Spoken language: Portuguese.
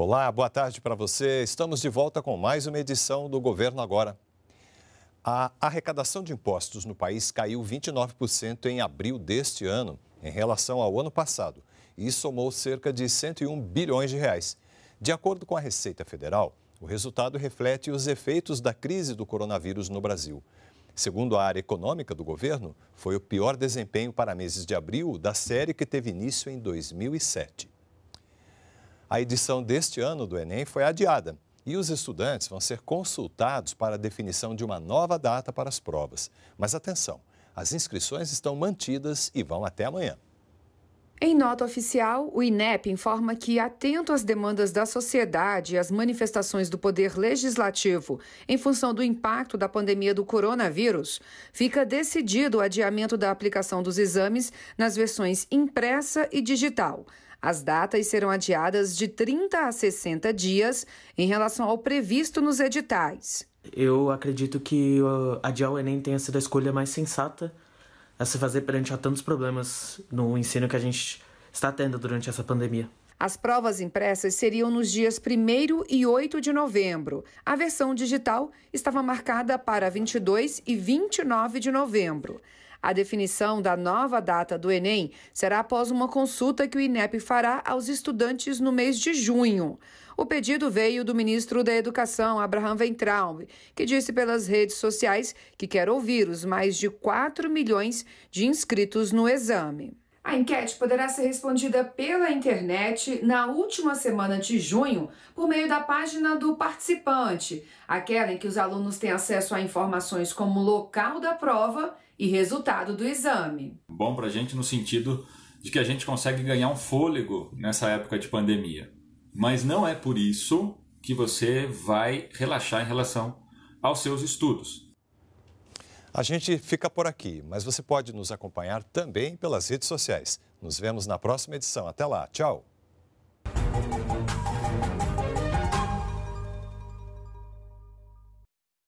Olá, boa tarde para você. Estamos de volta com mais uma edição do Governo Agora. A arrecadação de impostos no país caiu 29% em abril deste ano em relação ao ano passado e somou cerca de 101 bilhões de reais. De acordo com a Receita Federal, o resultado reflete os efeitos da crise do coronavírus no Brasil. Segundo a área econômica do governo, foi o pior desempenho para meses de abril da série que teve início em 2007. A edição deste ano do Enem foi adiada e os estudantes vão ser consultados para a definição de uma nova data para as provas. Mas atenção, as inscrições estão mantidas e vão até amanhã. Em nota oficial, o INEP informa que, atento às demandas da sociedade e às manifestações do poder legislativo em função do impacto da pandemia do coronavírus, fica decidido o adiamento da aplicação dos exames nas versões impressa e digital. As datas serão adiadas de 30 a 60 dias em relação ao previsto nos editais. Eu acredito que ah, adiar o Enem tenha sido a escolha mais sensata a se fazer perante a tantos problemas no ensino que a gente está tendo durante essa pandemia. As provas impressas seriam nos dias 1 e 8 de novembro. A versão digital estava marcada para 22 e 29 de novembro. A definição da nova data do Enem será após uma consulta que o INEP fará aos estudantes no mês de junho. O pedido veio do ministro da Educação, Abraham Weintraub, que disse pelas redes sociais que quer ouvir os mais de 4 milhões de inscritos no exame. A enquete poderá ser respondida pela internet na última semana de junho por meio da página do participante, aquela em que os alunos têm acesso a informações como local da prova e resultado do exame. Bom para a gente no sentido de que a gente consegue ganhar um fôlego nessa época de pandemia. Mas não é por isso que você vai relaxar em relação aos seus estudos. A gente fica por aqui, mas você pode nos acompanhar também pelas redes sociais. Nos vemos na próxima edição. Até lá. Tchau.